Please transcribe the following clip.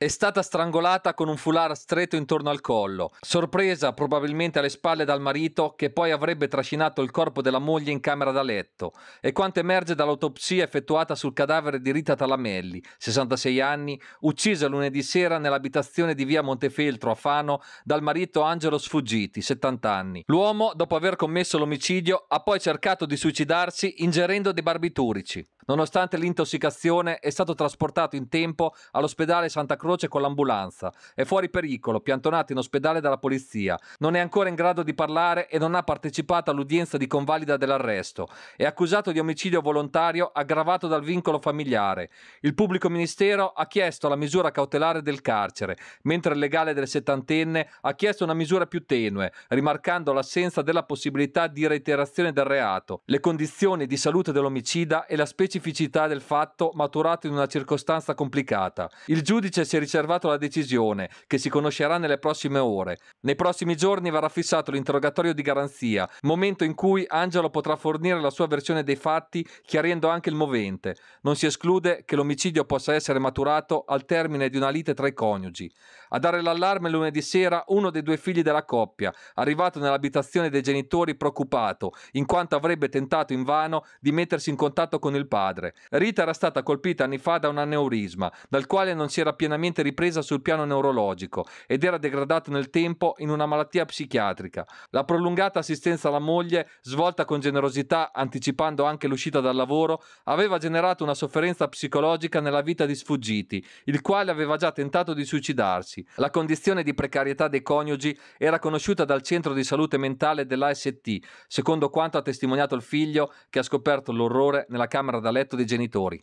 È stata strangolata con un foulard stretto intorno al collo, sorpresa probabilmente alle spalle dal marito che poi avrebbe trascinato il corpo della moglie in camera da letto, e quanto emerge dall'autopsia effettuata sul cadavere di Rita Talamelli, 66 anni, uccisa lunedì sera nell'abitazione di via Montefeltro a Fano dal marito Angelo Sfuggiti, 70 anni. L'uomo, dopo aver commesso l'omicidio, ha poi cercato di suicidarsi ingerendo dei barbiturici. Nonostante l'intossicazione è stato trasportato in tempo all'ospedale Santa Croce con l'ambulanza. È fuori pericolo, piantonato in ospedale dalla polizia. Non è ancora in grado di parlare e non ha partecipato all'udienza di convalida dell'arresto. È accusato di omicidio volontario aggravato dal vincolo familiare. Il pubblico ministero ha chiesto la misura cautelare del carcere, mentre il legale del settantenne ha chiesto una misura più tenue, rimarcando l'assenza della possibilità di reiterazione del reato, le condizioni di salute dell'omicida e la specie specificità del fatto maturato in una circostanza complicata. Il giudice si è riservato la decisione, che si conoscerà nelle prossime ore. Nei prossimi giorni verrà fissato l'interrogatorio di garanzia, momento in cui Angelo potrà fornire la sua versione dei fatti, chiarendo anche il movente. Non si esclude che l'omicidio possa essere maturato al termine di una lite tra i coniugi. A dare l'allarme lunedì sera uno dei due figli della coppia, arrivato nell'abitazione dei genitori preoccupato, in quanto avrebbe tentato invano di mettersi in contatto con il padre padre. Rita era stata colpita anni fa da un aneurisma, dal quale non si era pienamente ripresa sul piano neurologico ed era degradata nel tempo in una malattia psichiatrica. La prolungata assistenza alla moglie, svolta con generosità anticipando anche l'uscita dal lavoro, aveva generato una sofferenza psicologica nella vita di sfuggiti, il quale aveva già tentato di suicidarsi. La condizione di precarietà dei coniugi era conosciuta dal centro di salute mentale dell'AST, secondo quanto ha testimoniato il figlio che ha scoperto l'orrore nella camera da letto dei genitori.